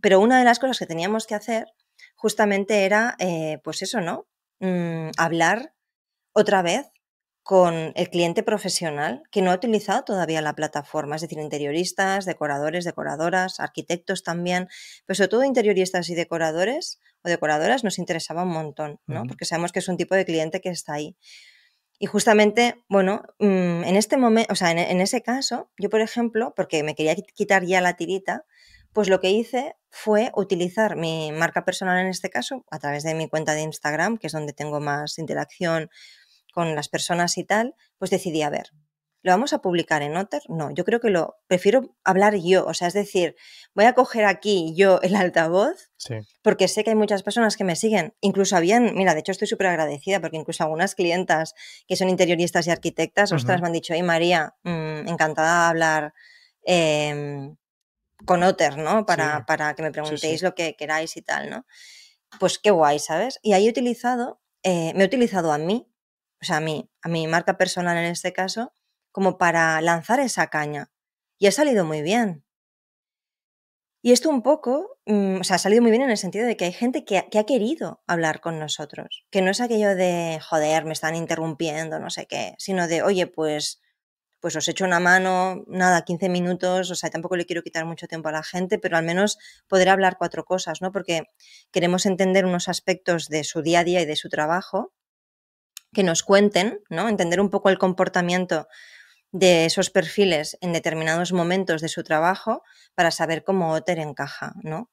Pero una de las cosas que teníamos que hacer justamente era, eh, pues eso, ¿no? Mm, hablar otra vez con el cliente profesional que no ha utilizado todavía la plataforma, es decir, interioristas, decoradores, decoradoras, arquitectos también, pero sobre todo interioristas y decoradores o decoradoras nos interesaba un montón, ¿no? Porque sabemos que es un tipo de cliente que está ahí. Y justamente, bueno, mm, en este momento, o sea, en, ese caso, yo por ejemplo, porque me quería quitar ya la tirita, pues lo que hice fue utilizar mi marca personal en este caso a través de mi cuenta de Instagram, que es donde tengo más interacción con las personas y tal, pues decidí a ver. ¿Lo vamos a publicar en Otter? No, yo creo que lo prefiero hablar yo, o sea, es decir, voy a coger aquí yo el altavoz, porque sé que hay muchas personas que me siguen, incluso bien. mira, de hecho estoy súper agradecida, porque incluso algunas clientas que son interioristas y arquitectas, ostras, me han dicho, hey María, mm, encantada de hablar em, con Otter, ¿no? Para, para que me preguntéis lo que queráis y tal, ¿no? Pues qué guay, ¿sabes? Y ahí he utilizado, eh, me he utilizado a mí, o sea, a mí, a mi marca personal en este caso, como para lanzar esa caña. Y ha salido muy bien. Y esto un poco, mm, o sea, ha salido muy bien en el sentido de que hay gente que, que, ha querido hablar con nosotros, que no es aquello de, joder, me están interrumpiendo, no sé qué, sino de, oye, pues pues os echo una mano, nada, 15 minutos, o sea, tampoco le quiero quitar mucho tiempo a la gente, pero al menos poder hablar cuatro cosas, ¿no? Porque queremos entender unos aspectos de su día a día y de su trabajo, que nos cuenten, ¿no? Entender un poco el comportamiento de esos perfiles en determinados momentos de su trabajo para saber cómo Otter encaja, ¿no?